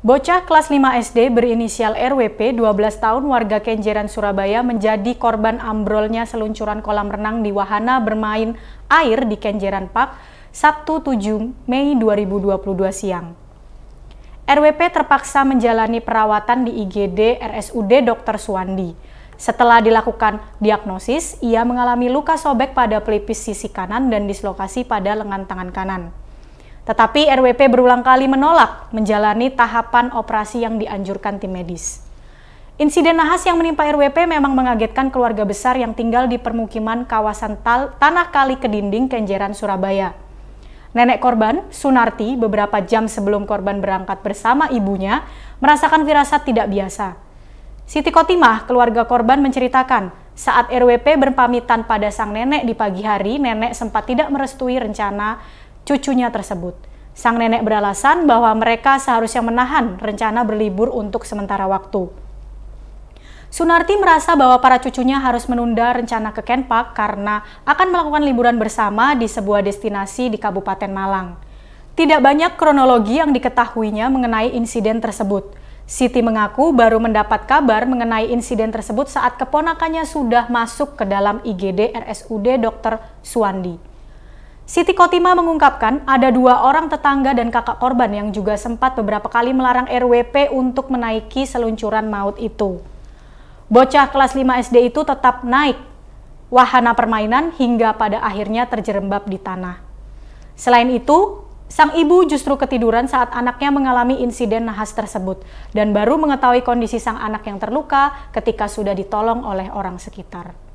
Bocah kelas 5 SD berinisial RWP 12 tahun warga Kenjeran Surabaya menjadi korban ambrolnya seluncuran kolam renang di wahana bermain air di Kenjeran Park Sabtu 7 Mei 2022 siang. RWP terpaksa menjalani perawatan di IGD RSUD Dr. Suwandi. Setelah dilakukan diagnosis, ia mengalami luka sobek pada pelipis sisi kanan dan dislokasi pada lengan tangan kanan. Tetapi RWP berulang kali menolak menjalani tahapan operasi yang dianjurkan tim medis. Insiden nahas yang menimpa RWP memang mengagetkan keluarga besar yang tinggal di permukiman kawasan Tal Tanah Kali Kedinding, Kenjeran, Surabaya. Nenek korban, Sunarti, beberapa jam sebelum korban berangkat bersama ibunya, merasakan firasat tidak biasa. Siti Kotimah, keluarga korban menceritakan, saat RWP berpamitan pada sang nenek di pagi hari, nenek sempat tidak merestui rencana cucunya tersebut. Sang nenek beralasan bahwa mereka seharusnya menahan rencana berlibur untuk sementara waktu. Sunarti merasa bahwa para cucunya harus menunda rencana ke Kenpak karena akan melakukan liburan bersama di sebuah destinasi di Kabupaten Malang. Tidak banyak kronologi yang diketahuinya mengenai insiden tersebut. Siti mengaku baru mendapat kabar mengenai insiden tersebut saat keponakannya sudah masuk ke dalam IGD RSUD Dr. Suwandi. Siti Kotima mengungkapkan ada dua orang tetangga dan kakak korban yang juga sempat beberapa kali melarang RWP untuk menaiki seluncuran maut itu. Bocah kelas 5 SD itu tetap naik wahana permainan hingga pada akhirnya terjerembab di tanah. Selain itu, sang ibu justru ketiduran saat anaknya mengalami insiden nahas tersebut dan baru mengetahui kondisi sang anak yang terluka ketika sudah ditolong oleh orang sekitar.